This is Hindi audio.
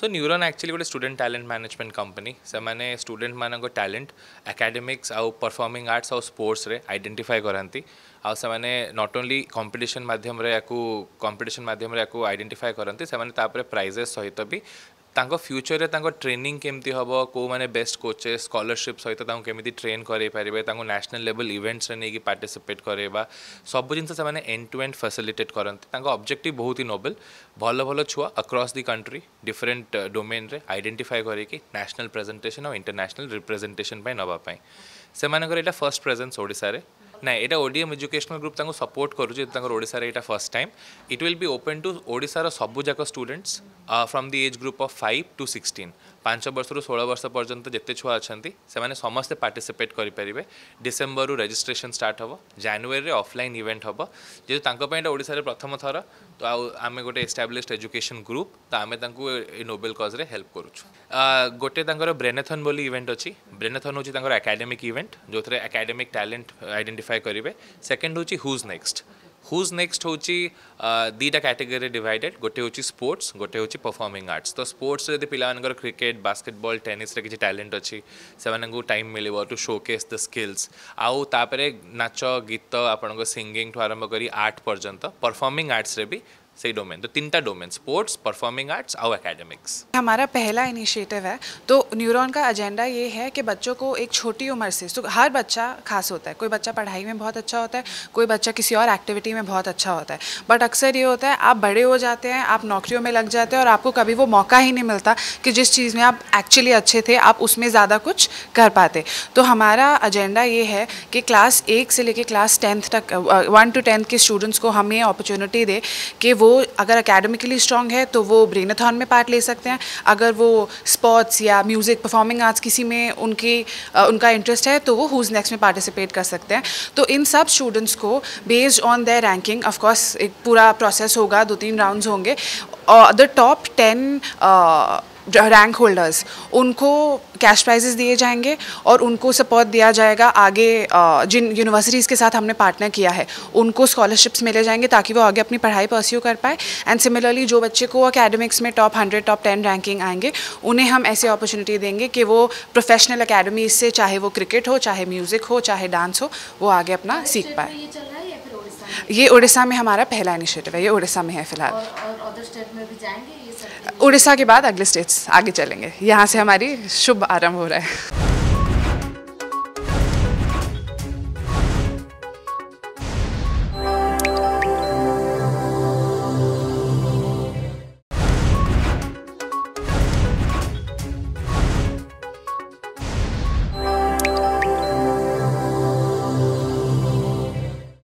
सो न्यूरोन एक्चुअली गोटे स्टूडेंट टैलेंट मैनेजमेंट कंपनी से मैंने स्टूडेंट मान टैलेंट एकाडेमिक्स आउ परफॉर्मिंग आर्ट्स आउ स्पोर्ट्स रे आइडेंटिफाई करती आउ से नॉट ओनली कंपटीशन मध्यम रे या मध्यम रे या आइडेंटिफाई करती से प्राइजेस सहित भी फ्यूचर में ट्रेनिंग केमती हम कौ मैंने बेस्ट कोचेस स्कलरशिप सहित केमी ट्रेन करेंगे न्यासनाल लेवल इवेंट्स नहीं पार्टिसीपेट करवा सब जिनसे एंड टू एंड फैसिलिटेट करते अब्जेक्ट बहुत ही नोबल भल भल छुआ across the country different domain में आईडेटिफाई करेसनाल प्रेजेटेसन और इंटरनेशनाल रिप्रेजेटेसन नाप से फर्स्ट प्रेजेन्स ओडा না এটা ওডিএম এজুকেশনাল গ্রুপ তাঙ্কু সপোর্ট করুছি তাঙ্কর ওড়িশার এটা first time it will be open to ওড়িশার সবুযাক students from the age group of five to sixteen ପାଞ୍ଚ ବର୍ଷରୁ ଷୋହଳ ବର୍ଷ ପର୍ଯ୍ୟନ୍ତ ଯେତେ ଛୁଆ ଅଛନ୍ତି ସେମାନେ ସମସ୍ତେ ପାର୍ଟିସିପେଟ୍ କରିପାରିବେ ଡିସେମ୍ବରରୁ ରେଜିଷ୍ଟ୍ରେସନ୍ ଷ୍ଟାର୍ଟ ହେବ ଜାନୁଆରୀରେ ଅଫଲାଇନ୍ ଇଭେଣ୍ଟ ହେବ ଯେହେତୁ ତାଙ୍କ ପାଇଁ ଏଇଟା ଓଡ଼ିଶାରେ ପ୍ରଥମ ଥର ତ ଆଉ ଆମେ ଗୋଟେ ଏଷ୍ଟାବ୍ଲିଶ୍ଡ ଏଜୁକେସନ୍ ଗ୍ରୁପ୍ ତ ଆମେ ତାଙ୍କୁ ଏଇ ନୋବେଲ୍ କଜ୍ରେ ହେଲ୍ପ କରୁଛୁ ଗୋଟେ ତାଙ୍କର ବ୍ରେନେଥନ୍ ବୋଲି ଇଭେଣ୍ଟ ଅଛି ବ୍ରେନେଥନ୍ ହେଉଛି ତାଙ୍କର ଏକାଡେମିକ୍ ଇଭେଣ୍ଟ ଯେଉଁଥିରେ ଏକାଡେମିକ୍ ଟ୍ୟାଲେଣ୍ଟ ଆଇଡେଣ୍ଟିଫାଏ କରିବେ ସେକେଣ୍ଡ ହେଉଛି who's next Who's next Hochi? Uh, dita category divided. Gote Hochi sports, gote Hochi performing arts. So sports the pilankar cricket, basketball, tennis re kichi talent achi. Semananku time milibo to showcase the skills. Au tapare nacho, gita, apananko singing to arambh kari art parjanta. Performing arts re bhi सही डोमेन तो तीन डोमेन स्पोर्ट्स परफॉर्मिंग आर्ट्स और एकेडमिक्स हमारा पहला इनिशिएटिव है तो न्यूरॉन का एजेंडा ये है कि बच्चों को एक छोटी उम्र से तो हर बच्चा खास होता है कोई बच्चा पढ़ाई में बहुत अच्छा होता है कोई बच्चा किसी और एक्टिविटी में बहुत अच्छा होता है बट अक्सर ये होता है आप बड़े हो जाते हैं आप नौकरियों में लग जाते हैं और आपको कभी वो मौका ही नहीं मिलता कि जिस चीज़ में आप एक्चुअली अच्छे थे आप उसमें ज़्यादा कुछ कर पाते तो हमारा एजेंडा ये है कि क्लास एक से लेकर क्लास टेंथ तक वन टू टेंथ के स्टूडेंट्स को हम ये अपॉर्चुनिटी दे कि वो अगर अकेडमिकली स्ट्रांग है तो वो ब्रेनाथॉन में पार्ट ले सकते हैं अगर वो स्पोर्ट्स या म्यूज़िक परफॉर्मिंग आर्ट्स किसी में उनकी उनका इंटरेस्ट है तो वो हुज़ नेक्स्ट में पार्टिसिपेट कर सकते हैं तो इन सब स्टूडेंट्स को based on their ranking of course एक पूरा प्रोसेस होगा दो तीन राउंड्स होंगे और the top ten rank holders उनको कैश प्राइजेस दिए जाएंगे और उनको सपोर्ट दिया जाएगा आगे जिन यूनिवर्सिटीज़ के साथ हमने पार्टनर किया है उनको स्कॉलरशिप्स मिले जाएंगे ताकि वो आगे अपनी पढ़ाई परस्यू कर पाए एंड सिमिलरली जो बच्चे को अकेडमिक्स में top hundred top ten ranking आएंगे उन्हें हम ऐसी अपॉर्चुनिटी देंगे कि वो प्रोफेशनल अकेडमी से चाहे वो क्रिकेट हो चाहे म्यूज़िक हो चाहे डांस हो वो आगे अपना सीख पाए तो ये उड़ीसा में हमारा पहला इनिशिएटिव है ये उड़ीसा में है फिलहाल उड़ीसा के बाद अगले स्टेट्स आगे चलेंगे यहाँ से हमारी शुभ आरंभ हो रहा है